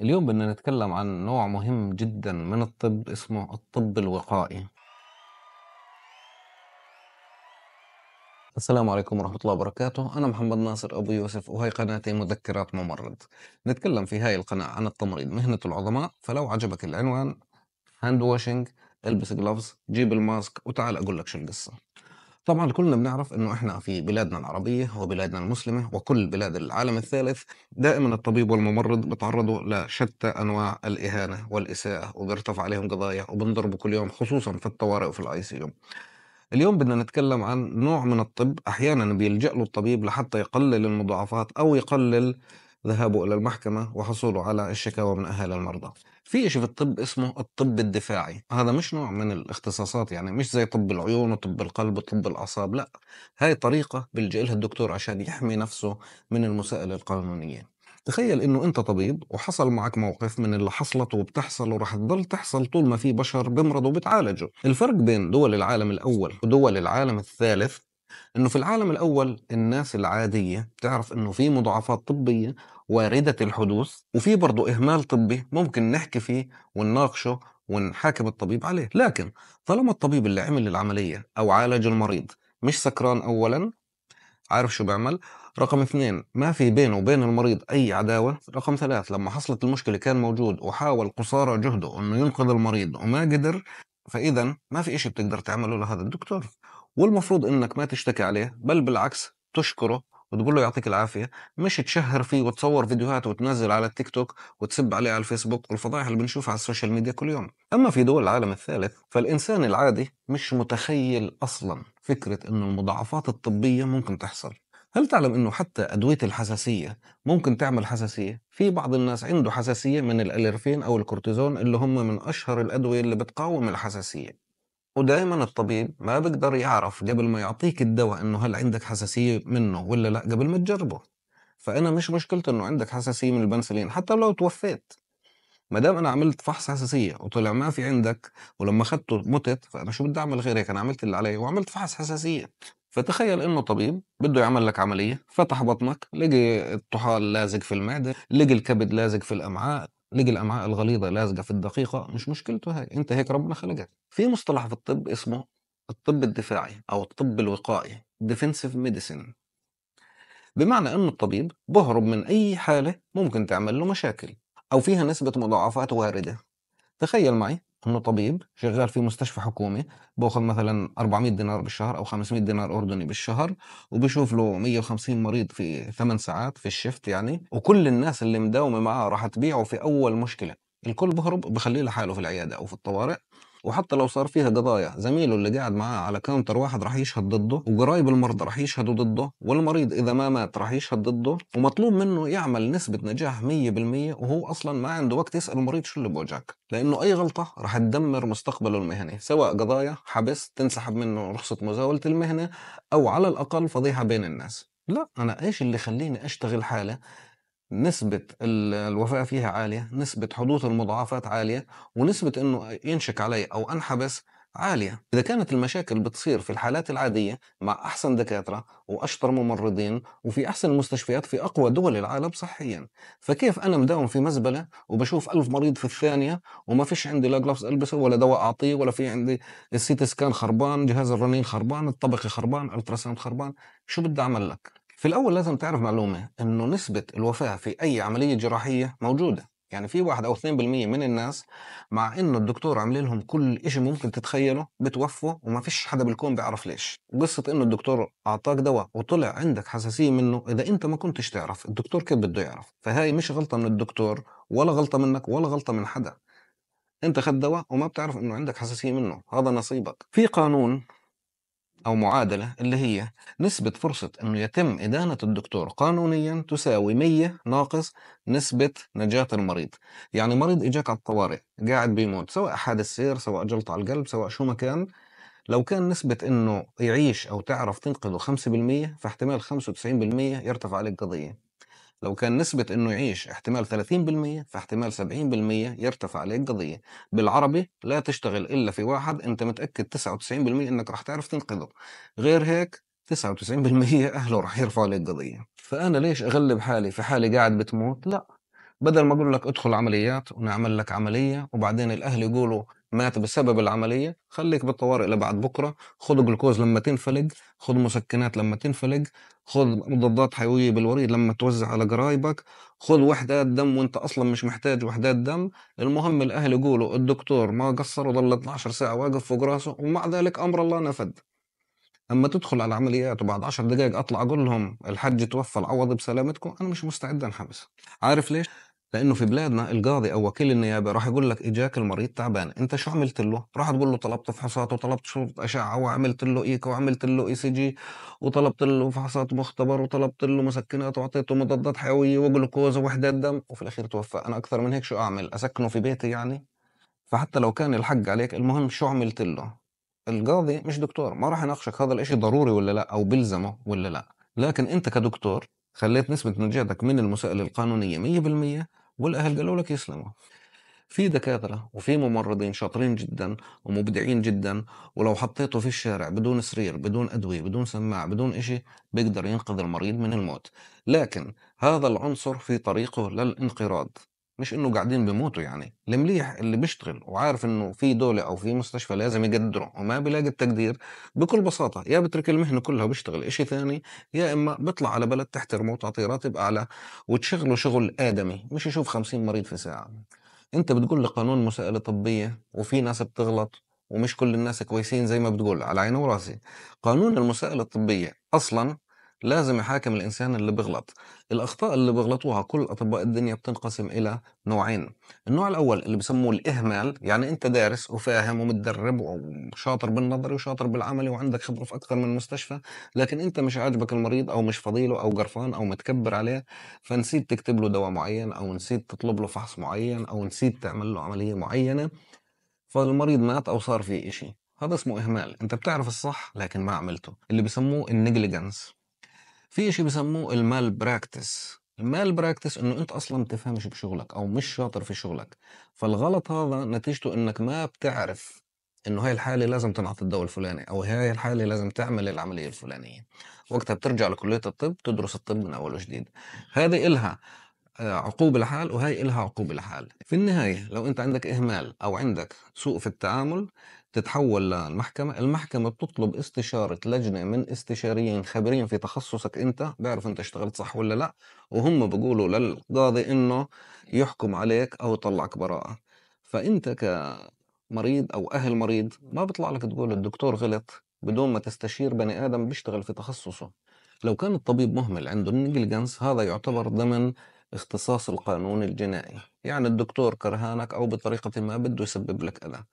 اليوم بدنا نتكلم عن نوع مهم جدا من الطب اسمه الطب الوقائي السلام عليكم ورحمة الله وبركاته أنا محمد ناصر أبو يوسف وهي قناتي مذكرات ممرض نتكلم في هاي القناة عن التمريض مهنة العظماء فلو عجبك العنوان هاند واشنج البس جلوفز جيب الماسك وتعال أقول لك شو القصة طبعا كلنا بنعرف انه احنا في بلادنا العربيه وبلادنا المسلمه وكل بلاد العالم الثالث دائما الطبيب والممرض بتعرضوا لشتى انواع الاهانه والاساءه وبيرتفع عليهم قضايا وبنضربوا كل يوم خصوصا في الطوارئ وفي الاي سي يو. اليوم بدنا نتكلم عن نوع من الطب احيانا بيلجا له الطبيب لحتى يقلل المضاعفات او يقلل ذهابه إلى المحكمة وحصوله على الشكاوى من أهل المرضى في شيء في الطب اسمه الطب الدفاعي هذا مش نوع من الاختصاصات يعني مش زي طب العيون وطب القلب وطب الأعصاب لا هاي طريقة بيلجا لها الدكتور عشان يحمي نفسه من المسائل القانونية تخيل انه انت طبيب وحصل معك موقف من اللي حصلت وبتحصل وراح تضل تحصل طول ما في بشر بمرضوا وبتعالجوا الفرق بين دول العالم الاول ودول العالم الثالث انه في العالم الاول الناس العاديه بتعرف انه في مضاعفات طبيه وارده الحدوث وفي برضه اهمال طبي ممكن نحكي فيه ونناقشه ونحاكم الطبيب عليه لكن طالما الطبيب اللي عمل العمليه او عالج المريض مش سكران اولا عارف شو بيعمل رقم اثنين ما في بينه وبين المريض أي عداوة رقم ثلاث لما حصلت المشكلة كان موجود وحاول قصارى جهده أنه ينقذ المريض وما قدر فإذا ما في إشي بتقدر تعمله لهذا الدكتور والمفروض انك ما تشتكي عليه بل بالعكس تشكره وتقول له يعطيك العافيه مش تشهر فيه وتصور فيديوهات وتنزل على التيك توك وتسب عليه على الفيسبوك والفضائح اللي بنشوفها على السوشيال ميديا كل يوم اما في دول العالم الثالث فالانسان العادي مش متخيل اصلا فكره انه المضاعفات الطبيه ممكن تحصل هل تعلم انه حتى ادويه الحساسيه ممكن تعمل حساسيه في بعض الناس عنده حساسيه من الاليرفين او الكورتيزون اللي هم من اشهر الادويه اللي بتقاوم الحساسيه ودائما الطبيب ما بيقدر يعرف قبل ما يعطيك الدواء انه هل عندك حساسيه منه ولا لا قبل ما تجربه فانا مش مشكلتي انه عندك حساسيه من البنسلين حتى لو توفيت ما دام انا عملت فحص حساسيه وطلع ما في عندك ولما اخذته متت فانا شو بدي اعمل غير هيك انا عملت اللي علي وعملت فحص حساسيه فتخيل انه طبيب بده يعمل لك عمليه فتح بطنك لقي الطحال لازق في المعده لقي الكبد لازق في الامعاء لقي الامعاء الغليظه لازقه في الدقيقه مش مشكلته هاي انت هيك ربنا خلقك في مصطلح في الطب اسمه الطب الدفاعي او الطب الوقائي ديفنسيف ميديسين بمعنى انه الطبيب بهرب من اي حاله ممكن تعمل له مشاكل او فيها نسبه مضاعفات وارده تخيل معي انه طبيب شغال في مستشفى حكومي باخذ مثلا 400 دينار بالشهر او 500 دينار اردني بالشهر وبشوف له 150 مريض في 8 ساعات في الشفت يعني وكل الناس اللي مداومه معاه راح تبيعه في اول مشكله الكل بهرب بخليه لحاله في العياده او في الطوارئ وحتى لو صار فيها قضايا زميله اللي قاعد معاه على كاونتر واحد راح يشهد ضده وقرايب المرضى راح يشهدوا ضده والمريض اذا ما مات راح يشهد ضده ومطلوب منه يعمل نسبه نجاح 100% وهو اصلا ما عنده وقت يسال المريض شو اللي بوجعك لانه اي غلطه راح تدمر مستقبله المهني سواء قضايا حبس تنسحب منه رخصه مزاوله المهنه او على الاقل فضيحه بين الناس لا انا ايش اللي خليني اشتغل حاله نسبة الوفاة فيها عالية نسبة حدوث المضاعفات عالية ونسبة أنه ينشك علي أو أنحبس عالية إذا كانت المشاكل بتصير في الحالات العادية مع أحسن دكاترة وأشطر ممرضين وفي أحسن المستشفيات في أقوى دول العالم صحيا فكيف أنا مداوم في مزبلة وبشوف ألف مريض في الثانية وما فيش عندي لا جلوفز ألبسه ولا دواء أعطيه ولا في عندي السيتي سكان خربان جهاز الرنين خربان الطبقي خربان التراساوند خربان شو بدي أعمل لك في الأول لازم تعرف معلومة إنه نسبة الوفاة في أي عملية جراحية موجودة يعني في واحد أو 2% من الناس مع إنه الدكتور عامل لهم كل إشي ممكن تتخيله بتوفوا وما فيش حدا بالكون بيعرف ليش قصة إنه الدكتور أعطاك دواء وطلع عندك حساسية منه إذا أنت ما كنتش تعرف الدكتور كيف بده يعرف فهاي مش غلطة من الدكتور ولا غلطة منك ولا غلطة من حدا انت خد دواء وما بتعرف انه عندك حساسيه منه هذا نصيبك في قانون أو معادلة اللي هي نسبة فرصة أنه يتم إدانة الدكتور قانونيا تساوي 100 ناقص نسبة نجاة المريض يعني مريض إجاك على الطوارئ قاعد بيموت سواء حادث سير سواء جلطة على القلب سواء شو ما كان لو كان نسبة أنه يعيش أو تعرف تنقذه 5% فاحتمال 95% يرتفع عليك قضية لو كان نسبة انه يعيش احتمال 30% فاحتمال 70% يرتفع عليه القضية بالعربي لا تشتغل الا في واحد انت متأكد 99% انك راح تعرف تنقذه غير هيك 99% اهله راح يرفعوا عليك قضية فانا ليش اغلب حالي في حالي قاعد بتموت لا بدل ما اقول لك ادخل عمليات ونعمل لك عملية وبعدين الاهل يقولوا مات بسبب العمليه خليك بالطوارئ لبعد بكره خذ جلوكوز لما تنفلق خذ مسكنات لما تنفلق خذ مضادات حيويه بالوريد لما توزع على قرايبك خذ وحدات دم وانت اصلا مش محتاج وحدات دم المهم الاهل يقولوا الدكتور ما قصر وظل 12 ساعه واقف فوق راسه ومع ذلك امر الله نفذ اما تدخل على العمليات وبعد 10 دقائق اطلع اقول لهم الحج توفى العوض بسلامتكم انا مش مستعد انحبس عارف ليش لانه في بلادنا القاضي او وكيل النيابه راح يقول لك اجاك المريض تعبان انت شو عملت له راح تقول له طلبت فحوصات وطلبت شرط اشعه وعملت له ايكو وعملت له اي سي جي وطلبت له فحوصات مختبر وطلبت له مسكنات واعطيته مضادات حيويه وجلوكوز ووحدات دم وفي الاخير توفى انا اكثر من هيك شو اعمل اسكنه في بيتي يعني فحتى لو كان الحق عليك المهم شو عملت له القاضي مش دكتور ما راح يناقشك هذا الاشي ضروري ولا لا او بلزمه ولا لا لكن انت كدكتور خليت نسبة نجاتك من المسائل القانونية 100% والاهل قالوا لك يسلموا في دكاترة وفي ممرضين شاطرين جدا ومبدعين جدا ولو حطيته في الشارع بدون سرير بدون أدوية بدون سماعة بدون إشي بيقدر ينقذ المريض من الموت لكن هذا العنصر في طريقه للانقراض مش انه قاعدين بيموتوا يعني المليح اللي بيشتغل وعارف انه في دوله او في مستشفى لازم يقدره وما بيلاقي التقدير بكل بساطه يا بترك المهنه كلها وبيشتغل إشي ثاني يا اما بيطلع على بلد تحترمه وتعطيه راتب اعلى وتشغله شغل ادمي مش يشوف 50 مريض في ساعه انت بتقول لقانون مساءله طبيه وفي ناس بتغلط ومش كل الناس كويسين زي ما بتقول على عيني وراسي قانون المساءله الطبيه اصلا لازم يحاكم الانسان اللي بغلط الاخطاء اللي بغلطوها كل اطباء الدنيا بتنقسم الى نوعين النوع الاول اللي بسموه الاهمال يعني انت دارس وفاهم ومتدرب وشاطر بالنظري وشاطر بالعملي وعندك خبره في اكثر من مستشفى لكن انت مش عاجبك المريض او مش فضيله او قرفان او متكبر عليه فنسيت تكتب له دواء معين او نسيت تطلب له فحص معين او نسيت تعمل له عمليه معينه فالمريض مات او صار فيه شيء هذا اسمه اهمال انت بتعرف الصح لكن ما عملته اللي بسموه النجليجنس في شيء بسموه المال براكتس المال براكتس انه انت اصلا ما بتفهمش بشغلك او مش شاطر في شغلك فالغلط هذا نتيجته انك ما بتعرف انه هاي الحاله لازم تنعطي الدواء الفلاني او هاي الحاله لازم تعمل العمليه الفلانيه وقتها بترجع لكليه الطب تدرس الطب من اول وجديد هذه إلها آه، عقوبة لحال وهي إلها عقوبة لحال في النهاية لو أنت عندك إهمال أو عندك سوء في التعامل تتحول للمحكمة المحكمة بتطلب استشارة لجنة من استشاريين خبرين في تخصصك أنت بيعرفوا أنت اشتغلت صح ولا لا وهم بيقولوا للقاضي أنه يحكم عليك أو يطلعك براءة فأنت كمريض أو أهل مريض ما بيطلع لك تقول الدكتور غلط بدون ما تستشير بني آدم بيشتغل في تخصصه لو كان الطبيب مهمل عنده النيجلجنس هذا يعتبر ضمن اختصاص القانون الجنائي يعني الدكتور كرهانك أو بطريقة ما بده يسبب لك أذى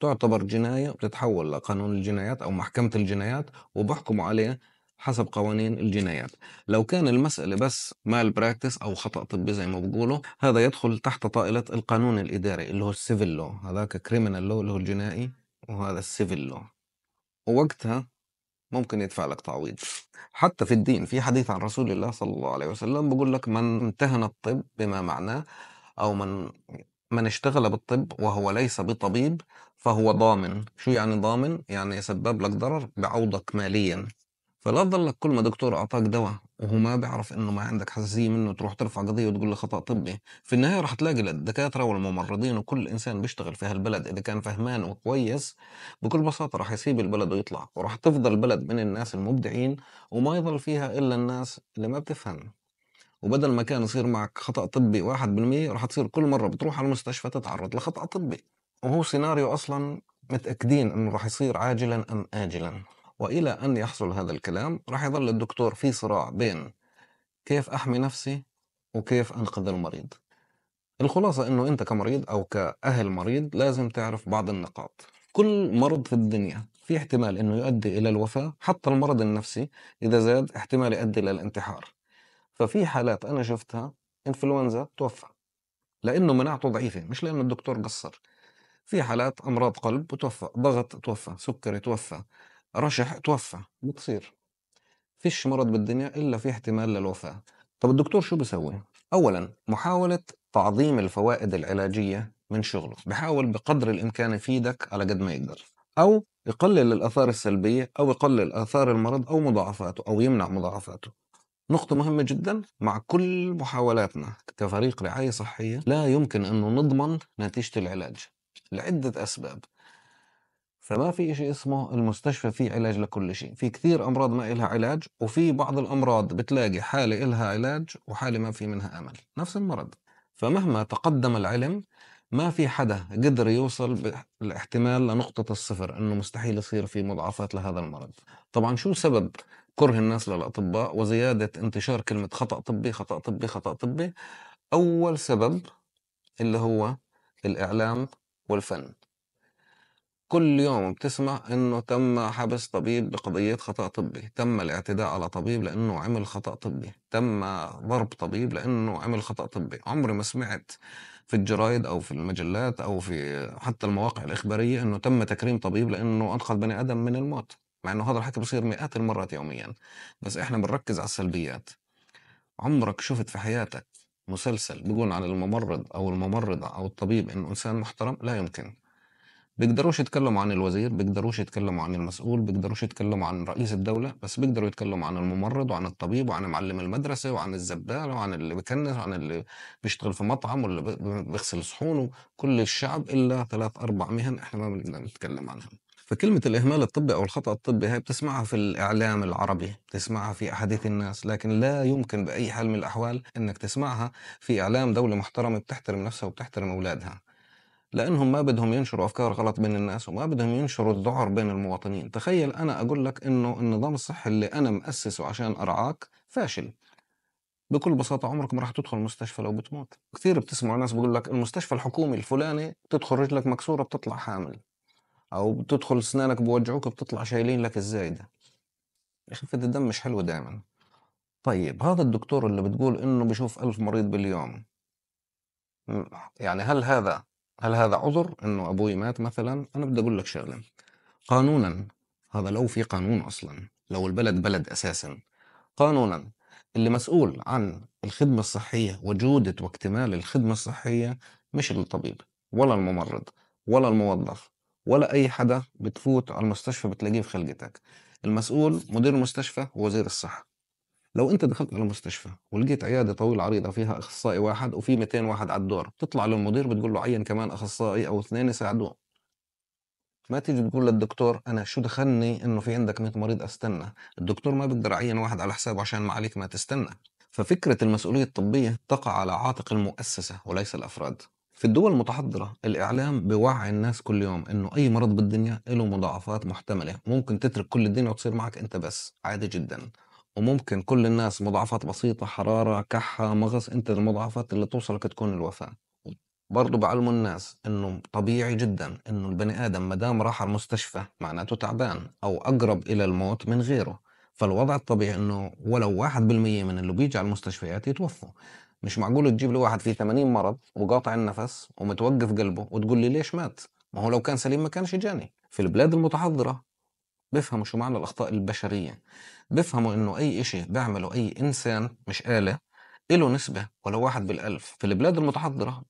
تعتبر جناية بتتحول لقانون الجنايات أو محكمة الجنايات وبحكموا عليه حسب قوانين الجنايات لو كان المسألة بس مال براكتس أو خطأ طبي زي ما بقولوا هذا يدخل تحت طائلة القانون الإداري اللي هو السيفل لو هذاك كريمنال لو اللي هو الجنائي وهذا السيفل لو ووقتها ممكن يدفع لك تعويض حتى في الدين في حديث عن رسول الله صلى الله عليه وسلم بقول لك من امتهن الطب بما معناه أو من من اشتغل بالطب وهو ليس بطبيب فهو ضامن شو يعني ضامن يعني يسبب لك ضرر بعوضك ماليا فلا تضل لك كل ما دكتور اعطاك دواء وهو ما بيعرف انه ما عندك حساسيه منه تروح ترفع قضيه وتقول له خطا طبي في النهايه رح تلاقي الدكاتره والممرضين وكل انسان بيشتغل في هالبلد اذا كان فهمان وكويس بكل بساطه رح يسيب البلد ويطلع ورح تفضل بلد من الناس المبدعين وما يضل فيها الا الناس اللي ما بتفهم وبدل ما كان يصير معك خطا طبي 1% راح تصير كل مره بتروح على المستشفى تتعرض لخطا طبي وهو سيناريو اصلا متاكدين انه راح يصير عاجلا ام اجلا والى ان يحصل هذا الكلام راح يظل الدكتور في صراع بين كيف احمي نفسي وكيف انقذ المريض الخلاصه انه انت كمريض او كاهل مريض لازم تعرف بعض النقاط كل مرض في الدنيا في احتمال انه يؤدي الى الوفاه حتى المرض النفسي اذا زاد احتمال يؤدي الى الانتحار ففي حالات انا شفتها انفلونزا توفى لانه مناعته ضعيفه مش لانه الدكتور قصر في حالات امراض قلب وتوفى ضغط توفى سكري توفى رشح توفى بتصير فيش مرض بالدنيا الا في احتمال للوفاه طب الدكتور شو بيسوي اولا محاوله تعظيم الفوائد العلاجيه من شغله بحاول بقدر الامكان يفيدك على قد ما يقدر او يقلل الاثار السلبيه او يقلل اثار المرض او مضاعفاته او يمنع مضاعفاته نقطة مهمة جدا مع كل محاولاتنا كفريق رعاية صحية لا يمكن أنه نضمن نتيجة العلاج لعدة أسباب فما في شيء اسمه المستشفى فيه علاج لكل شيء في كثير أمراض ما إلها علاج وفي بعض الأمراض بتلاقي حالة إلها علاج وحالة ما في منها أمل نفس المرض فمهما تقدم العلم ما في حدا قدر يوصل بالاحتمال لنقطة الصفر أنه مستحيل يصير في مضاعفات لهذا المرض طبعا شو سبب كره الناس للاطباء وزياده انتشار كلمه خطا طبي خطا طبي خطا طبي اول سبب اللي هو الاعلام والفن كل يوم بتسمع انه تم حبس طبيب بقضيه خطا طبي تم الاعتداء على طبيب لانه عمل خطا طبي تم ضرب طبيب لانه عمل خطا طبي عمري ما سمعت في الجرايد او في المجلات او في حتى المواقع الاخباريه انه تم تكريم طبيب لانه انقذ بني ادم من الموت مع انه هذا الحكي بصير مئات المرات يوميا بس احنا بنركز على السلبيات عمرك شفت في حياتك مسلسل بيقول عن الممرض او الممرضه او الطبيب انه انسان محترم لا يمكن بيقدروش يتكلموا عن الوزير بيقدروش يتكلموا عن المسؤول بيقدروش يتكلموا عن رئيس الدولة بس بيقدروا يتكلموا عن الممرض وعن الطبيب وعن معلم المدرسة وعن الزبال وعن اللي بكنس وعن اللي بيشتغل في مطعم واللي بيغسل صحونه كل الشعب إلا ثلاث أربع مهن إحنا ما بنقدر نتكلم عنهم فكلمة الإهمال الطبي أو الخطأ الطبي هاي بتسمعها في الإعلام العربي بتسمعها في أحاديث الناس لكن لا يمكن بأي حال من الأحوال أنك تسمعها في إعلام دولة محترمة بتحترم نفسها وبتحترم أولادها لانهم ما بدهم ينشروا افكار غلط بين الناس وما بدهم ينشروا الذعر بين المواطنين تخيل انا اقول لك انه النظام الصحي اللي انا مؤسسه عشان ارعاك فاشل بكل بساطة عمرك ما راح تدخل مستشفى لو بتموت كثير بتسمع ناس بقول لك المستشفى الحكومي الفلاني تدخل رجلك مكسورة بتطلع حامل او بتدخل اسنانك بوجعوك بتطلع شايلين لك الزايده خفه الدم مش حلوه دايما طيب هذا الدكتور اللي بتقول انه بشوف ألف مريض باليوم يعني هل هذا هل هذا عذر انه ابوي مات مثلا انا بدي اقول لك شغله قانونا هذا لو في قانون اصلا لو البلد بلد اساسا قانونا اللي مسؤول عن الخدمه الصحيه وجوده واكتمال الخدمه الصحيه مش الطبيب ولا الممرض ولا الموظف ولا اي حدا بتفوت على المستشفى بتلاقيه في خلقتك المسؤول مدير المستشفى ووزير الصحه لو انت دخلت على المستشفى ولقيت عياده طويله عريضه فيها اخصائي واحد وفي 200 واحد على الدور بتطلع للمدير بتقول له عين كمان اخصائي او اثنين يساعدوه ما تيجي تقول للدكتور انا شو دخلني انه في عندك 100 مريض استنى الدكتور ما بيقدر يعين واحد على حسابه عشان ما عليك ما تستنى ففكرة المسؤولية الطبية تقع على عاتق المؤسسة وليس الأفراد في الدول المتحضرة الإعلام بيوعي الناس كل يوم إنه أي مرض بالدنيا له مضاعفات محتملة ممكن تترك كل الدنيا وتصير معك أنت بس عادي جدا وممكن كل الناس مضاعفات بسيطة حرارة كحة مغص أنت المضاعفات اللي توصلك تكون الوفاة برضه بعلموا الناس انه طبيعي جدا انه البني ادم ما دام راح على المستشفى معناته تعبان او اقرب الى الموت من غيره فالوضع الطبيعي انه ولو 1% من اللي بيجي على المستشفيات يتوفوا مش معقول تجيب لي واحد فيه 80 مرض وقاطع النفس ومتوقف قلبه وتقول لي ليش مات؟ ما هو لو كان سليم ما كانش جاني. في البلاد المتحضره بيفهموا شو معنى الاخطاء البشريه. بيفهموا انه اي شيء بيعمله اي انسان مش اله له نسبه ولو واحد بالالف، في البلاد المتحضره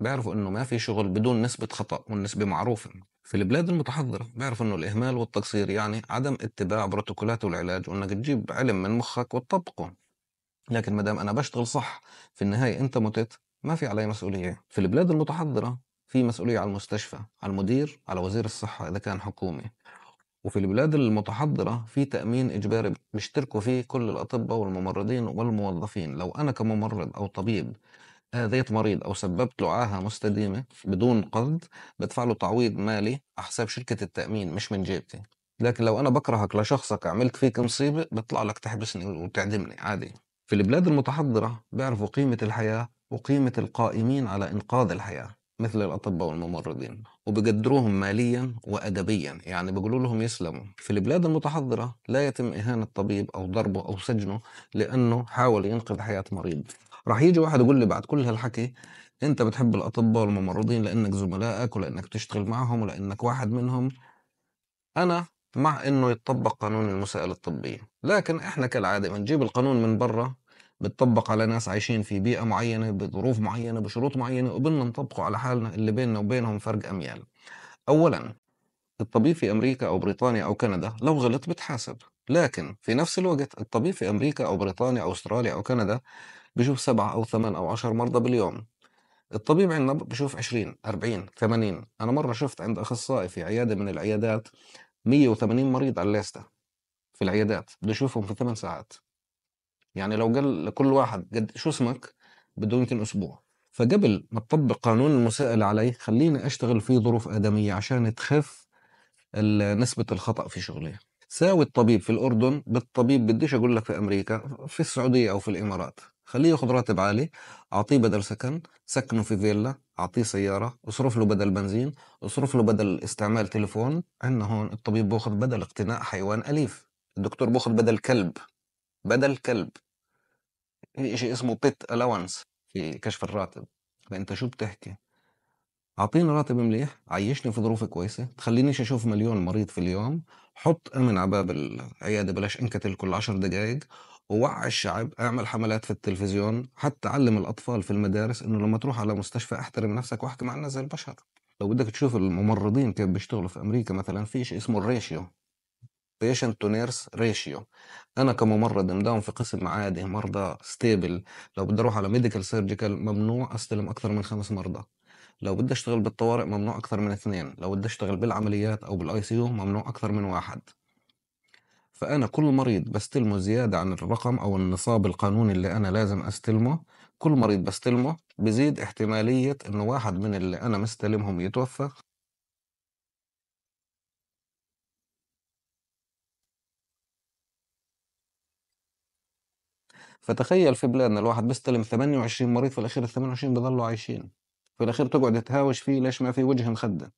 بيعرفوا انه ما في شغل بدون نسبه خطا والنسبه معروفه. في البلاد المتحضرة بيعرفوا أنه الإهمال والتقصير يعني عدم اتباع بروتوكولات العلاج وأنك تجيب علم من مخك وتطبقه لكن ما دام انا بشتغل صح في النهايه انت متت ما في علي مسؤوليه في البلاد المتحضره في مسؤوليه على المستشفى على المدير على وزير الصحه اذا كان حكومي وفي البلاد المتحضرة في تأمين إجباري بيشتركوا فيه كل الأطباء والممرضين والموظفين لو أنا كممرض أو طبيب آذيت مريض أو سببت له عاهة مستديمة بدون قصد بدفع له تعويض مالي على حساب شركة التأمين مش من جيبتي لكن لو أنا بكرهك لشخصك عملت فيك مصيبة بطلع لك تحبسني وتعدمني عادي في البلاد المتحضرة بيعرفوا قيمة الحياة وقيمة القائمين على إنقاذ الحياة مثل الأطباء والممرضين وبقدروهم ماليا وأدبيا يعني بيقولوا لهم يسلموا في البلاد المتحضرة لا يتم إهانة طبيب أو ضربه أو سجنه لأنه حاول ينقذ حياة مريض راح يجي واحد يقول لي بعد كل هالحكي انت بتحب الاطباء والممرضين لانك زملائك ولانك تشتغل معهم ولانك واحد منهم انا مع انه يتطبق قانون المسائل الطبيه لكن احنا كالعاده بنجيب القانون من برا بتطبق على ناس عايشين في بيئه معينه بظروف معينه بشروط معينه وبدنا نطبقه على حالنا اللي بيننا وبينهم فرق اميال اولا الطبيب في امريكا او بريطانيا او كندا لو غلط بتحاسب لكن في نفس الوقت الطبيب في امريكا او بريطانيا او استراليا او كندا بشوف سبعة او ثمان او عشر مرضى باليوم الطبيب عندنا بشوف 20 40 80 انا مره شفت عند اخصائي في عياده من العيادات 180 مريض على الليسته في العيادات يشوفهم في ثمان ساعات يعني لو قال لكل واحد قد شو اسمك بده يمكن اسبوع فقبل ما تطبق قانون المساءله علي خليني اشتغل في ظروف ادميه عشان تخف نسبه الخطا في شغلي ساوي الطبيب في الاردن بالطبيب بديش اقول لك في امريكا في السعوديه او في الامارات خليه ياخذ راتب عالي اعطيه بدل سكن سكنه في فيلا اعطيه سياره اصرف له بدل بنزين اصرف له بدل استعمال تليفون عندنا هون الطبيب باخذ بدل اقتناء حيوان اليف الدكتور بياخد بدل كلب بدل كلب في شيء اسمه بيت الاونس في كشف الراتب فانت طيب شو بتحكي اعطيني راتب مليح عيشني في ظروف كويسه تخلينيش اشوف مليون مريض في اليوم حط امن على باب العياده بلاش انكتل كل عشر دقائق ووعي الشعب اعمل حملات في التلفزيون حتى علم الاطفال في المدارس انه لما تروح على مستشفى احترم نفسك واحكي مع الناس زي البشر لو بدك تشوف الممرضين كيف بيشتغلوا في امريكا مثلا في شيء اسمه الريشيو patient to nurse ratio انا كممرض مداوم في قسم عادي مرضى ستيبل لو بدي اروح على ميديكال سيرجيكال ممنوع استلم اكثر من خمس مرضى لو بدي اشتغل بالطوارئ ممنوع اكثر من اثنين لو بدي اشتغل بالعمليات او بالاي سي يو ممنوع اكثر من واحد فانا كل مريض بستلمه زياده عن الرقم او النصاب القانوني اللي انا لازم استلمه كل مريض بستلمه بزيد احتماليه انه واحد من اللي انا مستلمهم يتوفى فتخيل في بلادنا الواحد بيستلم 28 مريض في الاخير ال 28 بيضلوا عايشين في الاخير تقعد تهاوش فيه ليش ما في وجه مخدة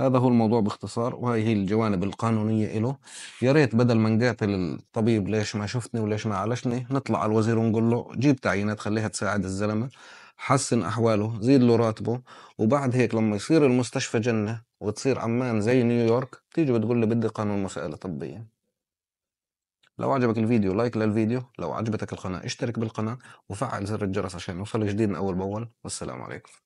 هذا هو الموضوع باختصار وهي هي الجوانب القانونية له يا ريت بدل ما نقاتل الطبيب ليش ما شفتني وليش ما عالجني نطلع على الوزير ونقول له جيب تعيينات خليها تساعد الزلمة حسن أحواله زيد له راتبه وبعد هيك لما يصير المستشفى جنة وتصير عمان زي نيويورك تيجي بتقول لي بدي قانون مسائل طبية لو عجبك الفيديو لايك للفيديو لو عجبتك القناة اشترك بالقناة وفعل زر الجرس عشان يوصل جديدنا أول بأول والسلام عليكم